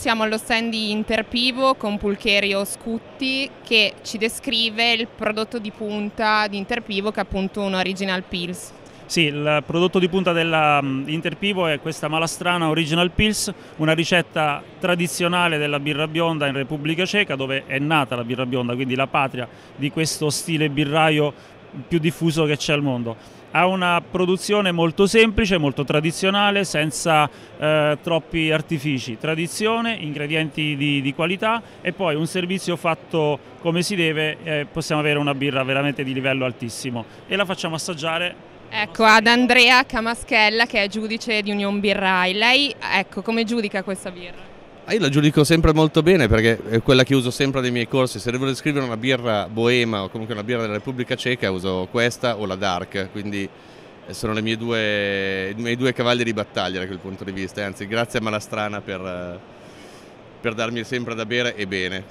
siamo allo stand di Interpivo con Pulcherio Scutti che ci descrive il prodotto di punta di Interpivo che è appunto un original pills. Sì, il prodotto di punta dell'Interpivo mm, è questa malastrana Original Pills, una ricetta tradizionale della birra bionda in Repubblica Ceca dove è nata la birra bionda, quindi la patria di questo stile birraio più diffuso che c'è al mondo. Ha una produzione molto semplice, molto tradizionale, senza eh, troppi artifici. Tradizione, ingredienti di, di, qualità e poi un servizio fatto come si deve, eh, possiamo avere una birra veramente di livello altissimo e la facciamo assaggiare Ecco, ad Andrea Camaschella che è giudice di Union Birrai. Lei, ecco, come giudica questa birra? io la giudico sempre molto bene perché è quella che uso sempre nei miei corsi. Se devo descrivere una birra boema o comunque una birra della Repubblica Ceca uso questa o la Dark, quindi eh, sono i miei due cavalli di battaglia da quel punto di vista. Anzi, grazie a Malastrana per, eh, per darmi sempre da bere e bene.